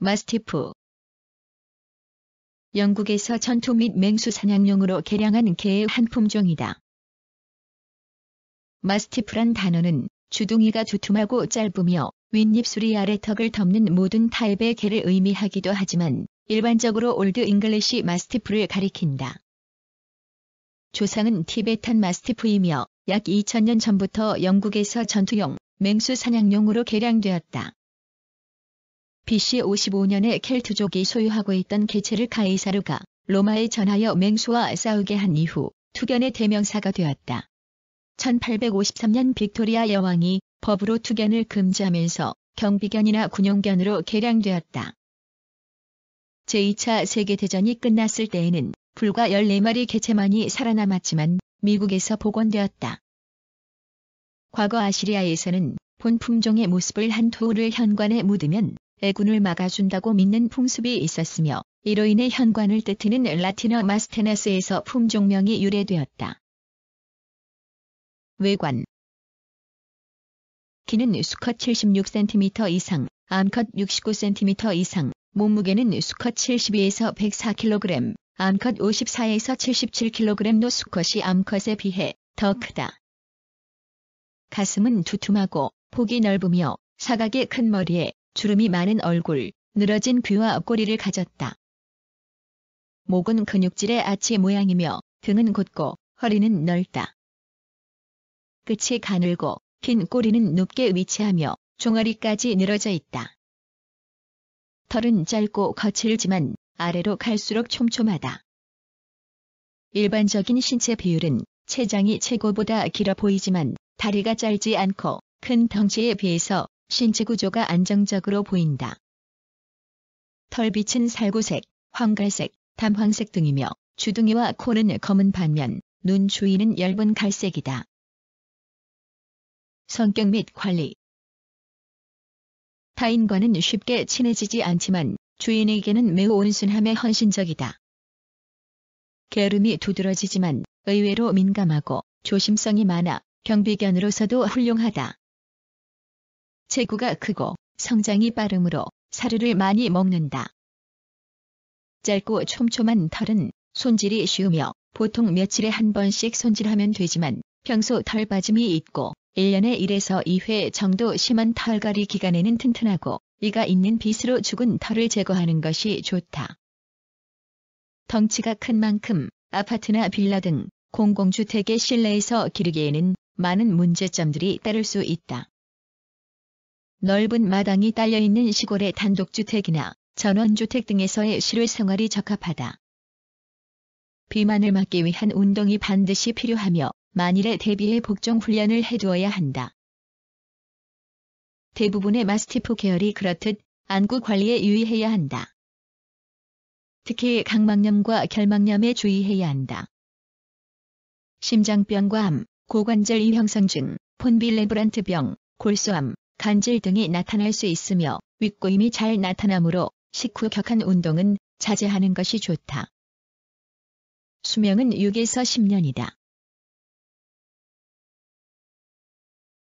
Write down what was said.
마스티프 영국에서 전투 및 맹수 사냥용으로 개량한 개의 한 품종이다. 마스티프란 단어는 주둥이가 두툼하고 짧으며 윗입술이 아래 턱을 덮는 모든 타입의 개를 의미하기도 하지만 일반적으로 올드 잉글리시 마스티프를 가리킨다. 조상은 티베탄 마스티프이며 약 2000년 전부터 영국에서 전투용, 맹수 사냥용으로 개량되었다. BC 55년에 켈트족이 소유하고 있던 개체를 가이사르가 로마에 전하여 맹수와 싸우게 한 이후 투견의 대명사가 되었다. 1853년 빅토리아 여왕이 법으로 투견을 금지하면서 경비견이나 군용견으로 개량되었다. 제2차 세계대전이 끝났을 때에는 불과 14마리 개체만이 살아남았지만 미국에서 복원되었다. 과거 아시리아에서는 본 품종의 모습을 한 토를 우 현관에 묻으면 애군을 막아준다고 믿는 풍습이 있었으며 이로 인해 현관을 뜻하는 라틴어 마스테나스에서 품종명이 유래되었다. 외관 키는 수컷 76cm 이상, 암컷 69cm 이상, 몸무게는 수컷 72에서 104kg, 암컷 54에서 77kg로 수컷이 암컷에 비해 더 크다. 가슴은 두툼하고 폭이 넓으며 사각의 큰 머리에 주름이 많은 얼굴, 늘어진 귀와 앞꼬리를 가졌다. 목은 근육질의 아치 모양이며 등은 곧고 허리는 넓다. 끝이 가늘고 긴 꼬리는 높게 위치하며 종아리까지 늘어져 있다. 털은 짧고 거칠지만 아래로 갈수록 촘촘하다. 일반적인 신체 비율은 체장이 최고보다 길어 보이지만 다리가 짧지 않고 큰 덩치에 비해서 신체 구조가 안정적으로 보인다. 털빛은 살구색, 황갈색, 담황색 등이며 주둥이와 코는 검은 반면 눈 주위는 얇은 갈색이다. 성격 및 관리 타인과는 쉽게 친해지지 않지만 주인에게는 매우 온순함에 헌신적이다. 게으름이 두드러지지만 의외로 민감하고 조심성이 많아 경비견으로서도 훌륭하다. 체구가 크고 성장이 빠르므로 사료를 많이 먹는다. 짧고 촘촘한 털은 손질이 쉬우며 보통 며칠에 한 번씩 손질하면 되지만 평소 털 빠짐이 있고 1년에 1에서 2회 정도 심한 털갈이 기간에는 튼튼하고 이가 있는 빗으로 죽은 털을 제거하는 것이 좋다. 덩치가 큰 만큼 아파트나 빌라 등 공공주택의 실내에서 기르기에는 많은 문제점들이 따를 수 있다. 넓은 마당이 딸려있는 시골의 단독주택이나 전원주택 등에서의 실외생활이 적합하다. 비만을 막기 위한 운동이 반드시 필요하며 만일에 대비해 복종 훈련을 해두어야 한다. 대부분의 마스티프 계열이 그렇듯 안구 관리에 유의해야 한다. 특히 각막염과 결막염에 주의해야 한다. 심장병과 암, 고관절 이형성증, 폰빌레브란트병, 골수암, 간질 등이 나타날 수 있으며 윗고임이 잘 나타나므로 식후 격한 운동은 자제하는 것이 좋다. 수명은 6에서 10년이다.